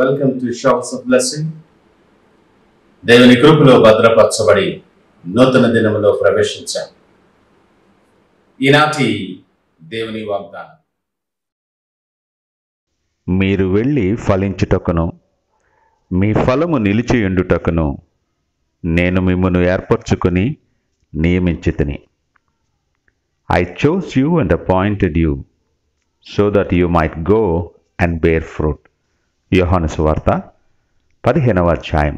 welcome to shops of blessing దేవుని కృపలో భద్రపరచబడి నూతన దినములో ప్రవేశించాం ఈనాటి దేవుని వాగ్దానం మీరు వెళ్ళి ఫలించుటకును మీ ఫలము నిలిచియుండుటకును నేను మిమ్మను ఏర్పరచుకొని నియమించితిని I chose you and appointed you so that you might go and bear fruit యోహాను వార్త పదిహేనవ అధ్యాయం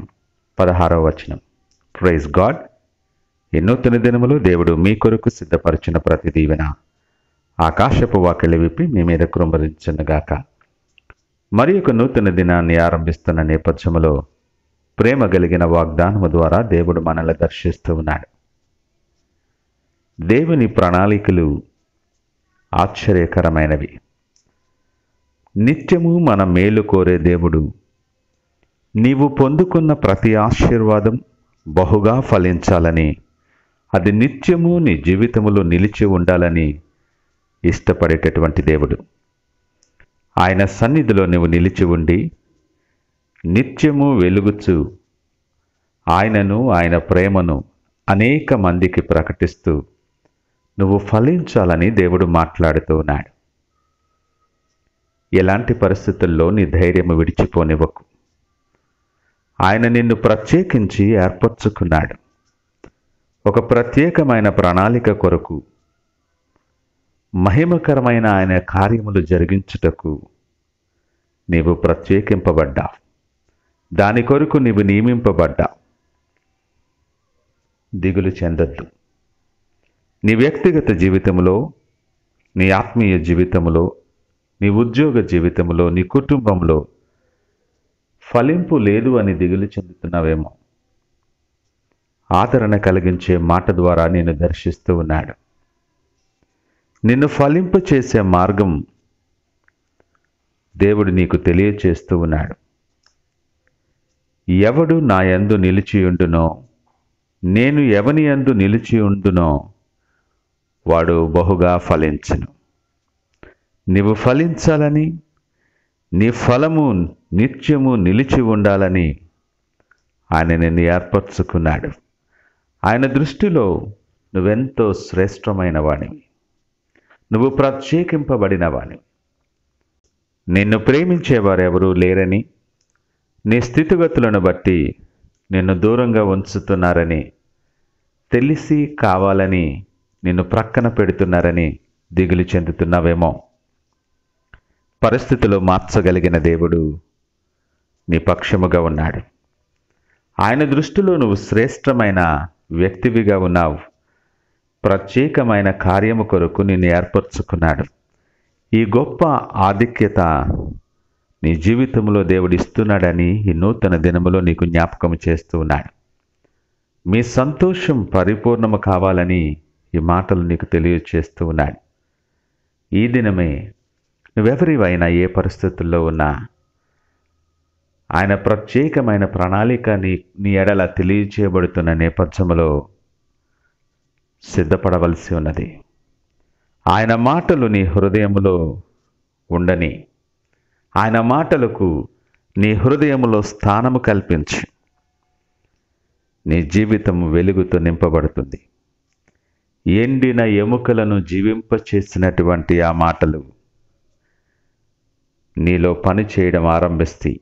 పదహారవ వచనం ప్రైజ్ గాడ్ ఎన్నూతన దినములు దేవుడు మీ కొరకు సిద్ధపరిచిన ప్రతి దీవెన ఆకాశపు వాకిలి విప్పి మీ మీద కృమరించనుగాక మరి ఒక నూతన దినాన్ని ఆరంభిస్తున్న నేపథ్యంలో ప్రేమ కలిగిన వాగ్దానము ద్వారా దేవుడు మనల్ని దర్శిస్తూ ఉన్నాడు దేవుని ప్రణాళికలు ఆశ్చర్యకరమైనవి నిత్యము మన మేలు కోరే దేవుడు నీవు పొందుకున్న ప్రతి ఆశీర్వాదం బహుగా ఫలించాలని అది నిత్యము నీ జీవితంలో నిలిచి ఉండాలని ఇష్టపడేటటువంటి దేవుడు ఆయన సన్నిధిలో నువ్వు నిలిచి ఉండి నిత్యము వెలుగుచు ఆయనను ఆయన ప్రేమను అనేక మందికి ప్రకటిస్తూ నువ్వు ఫలించాలని దేవుడు మాట్లాడుతూ ఉన్నాడు ఎలాంటి పరిస్థితుల్లో నీ ధైర్యం విడిచిపోనివ్వకు ఆయన నిన్ను ప్రత్యేకించి ఏర్పరచుకున్నాడు ఒక ప్రత్యేకమైన ప్రణాళిక కొరకు మహిమకరమైన ఆయన కార్యములు జరిగించుటకు నీవు ప్రత్యేకింపబడ్డావు దాని కొరకు నీవు నియమింపబడ్డా దిగులు చెందద్దు నీ వ్యక్తిగత జీవితంలో నీ ఆత్మీయ జీవితంలో నీ ఉద్యోగ జీవితంలో నీ కుటుంబంలో ఫలింపు లేదు అని దిగులు చెందుతున్నావేమో ఆదరణ కలిగించే మాట ద్వారా నేను దర్శిస్తూ ఉన్నాడు నిన్ను ఫలింపు చేసే మార్గం దేవుడు నీకు తెలియచేస్తూ ఉన్నాడు ఎవడు నా యందు నిలిచియుండునో నేను ఎవని యందు నిలిచియుండునో వాడు బహుగా ఫలించును నీవు ఫలించాలని నీ ఫలము నిత్యము నిలిచి ఉండాలని ఆయన నిన్ను ఏర్పరచుకున్నాడు ఆయన దృష్టిలో నువ్వెంతో శ్రేష్టమైన వాణివి నువ్వు ప్రత్యేకింపబడిన వాణివి నిన్ను ప్రేమించేవారెవరూ లేరని నీ స్థితిగతులను బట్టి నిన్ను దూరంగా ఉంచుతున్నారని తెలిసి కావాలని నిన్ను ప్రక్కన పెడుతున్నారని దిగులు చెందుతున్నావేమో పరిస్థితులు మార్చగలిగిన దేవుడు నీ పక్షముగా ఉన్నాడు ఆయన దృష్టిలో నువ్వు శ్రేష్టమైన వ్యక్తివిగా ఉన్నావు ప్రత్యేకమైన కార్యము కొరకు నిన్ను ఏర్పరచుకున్నాడు ఈ గొప్ప ఆధిక్యత నీ జీవితంలో దేవుడు ఇస్తున్నాడని ఈ నూతన దినములో నీకు జ్ఞాపకం చేస్తూ ఉన్నాడు మీ సంతోషం పరిపూర్ణము కావాలని ఈ మాటలు నీకు తెలియచేస్తూ ఉన్నాడు ఈ దినమే నువ్వెవరివైనా ఏ పరిస్థితుల్లో ఉన్నా ఆయన ప్రత్యేకమైన ప్రణాళిక నీ నీ ఎడల తెలియచేయబడుతున్న నేపథ్యంలో సిద్ధపడవలసి ఉన్నది ఆయన మాటలు నీ హృదయంలో ఉండని ఆయన మాటలకు నీ హృదయంలో స్థానము కల్పించి నీ జీవితం వెలుగుతో నింపబడుతుంది ఎండిన ఎముకలను జీవింపచేసినటువంటి ఆ మాటలు నీలో పని చేయడం ఆరంభిస్తాయి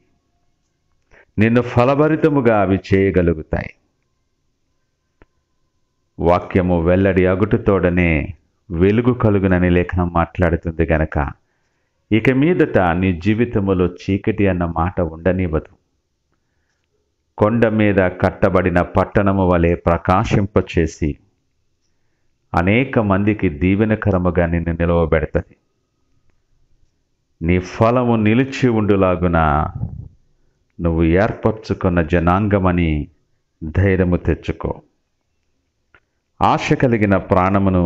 నిన్ను ఫలభరితముగా అవి చేయగలుగుతాయి వాక్యము వెల్లడి అగుటుతోడనే వెలుగు కలుగునని లేఖనం మాట్లాడుతుంది గనక ఇక మీదట నీ జీవితంలో చీకటి అన్న మాట ఉండనివ్వదు కొండ మీద కట్టబడిన పట్టణము వలె ప్రకాశింపచేసి అనేక మందికి దీవెనకరముగా నిన్ను నిలవబెడతది నీ ఫలము నిలిచి ఉండులాగున నువ్వు ఏర్పరచుకున్న జనాంగమని ధైర్యము తెచ్చుకో ఆశ కలిగిన ప్రాణమును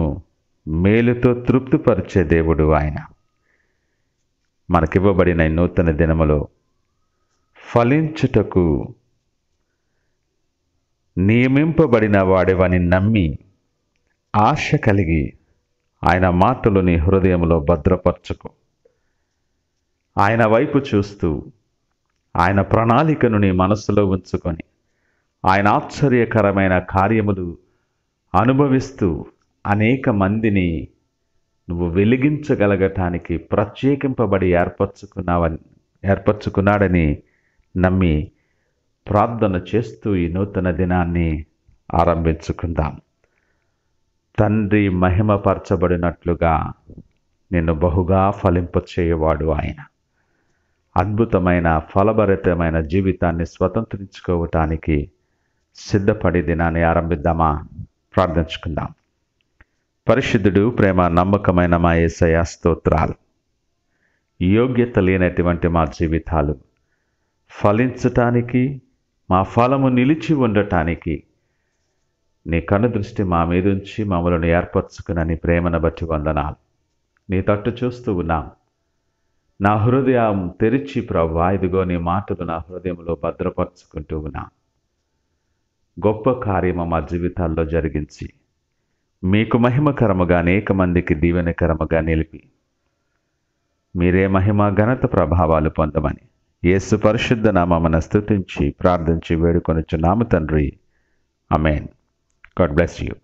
మేలుతో తృప్తిపరిచే దేవుడు ఆయన మనకివ్వబడిన నూతన దినములో ఫలించుటకు నియమింపబడిన వాడివని నమ్మి ఆశ కలిగి ఆయన మాటలు నీ హృదయంలో భద్రపరచుకో ఆయన వైపు చూస్తూ ఆయన ప్రణాళికను నీ మనస్సులో ఉంచుకొని ఆయన ఆశ్చర్యకరమైన కార్యములు అనుభవిస్తూ అనేక మందిని నువ్వు వెలిగించగలగటానికి ప్రత్యేకింపబడి ఏర్పరచుకున్నావని ఏర్పరచుకున్నాడని నమ్మి ప్రార్థన చేస్తూ ఈ నూతన దినాన్ని ఆరంభించుకుందాం తండ్రి మహిమపరచబడినట్లుగా నిన్ను బహుగా ఫలింపచేయవాడు ఆయన అద్భుతమైన ఫలభరితమైన జీవితాన్ని స్వతంత్రించుకోవటానికి సిద్ధపడి దినాన్ని ఆరంభిద్దామా ప్రార్థించుకుందాం పరిశుద్ధుడు ప్రేమ నమ్మకమైన మా ఏసయ స్తోత్రాలు యోగ్యత లేనటువంటి మా జీవితాలు ఫలించటానికి మా ఫలము నిలిచి ఉండటానికి నీ కను దృష్టి మా మీద ఉంచి మమ్మల్ని ఏర్పరచుకునని ప్రేమను బట్టి వందనాలు నీ తట్టు చూస్తూ ఉన్నాం నా హృదయం తెరిచి ప్రవ్వా ఇదిగో నీ మాటలు నా హృదయంలో భద్రపరుచుకుంటూ ఉన్నాం గొప్ప కార్యము మా జీవితాల్లో జరిగించి మీకు మహిమకరముగా అనేక మందికి దీవెనకరముగా నిలిపి మీరే మహిమ ఘనత ప్రభావాలు పొందమని యేసు పరిశుద్ధ నామమున స్థుతించి ప్రార్థించి వేడుకొనిచ్చు నామ తండ్రి అమేన్ గాడ్ బ్లెస్ యూ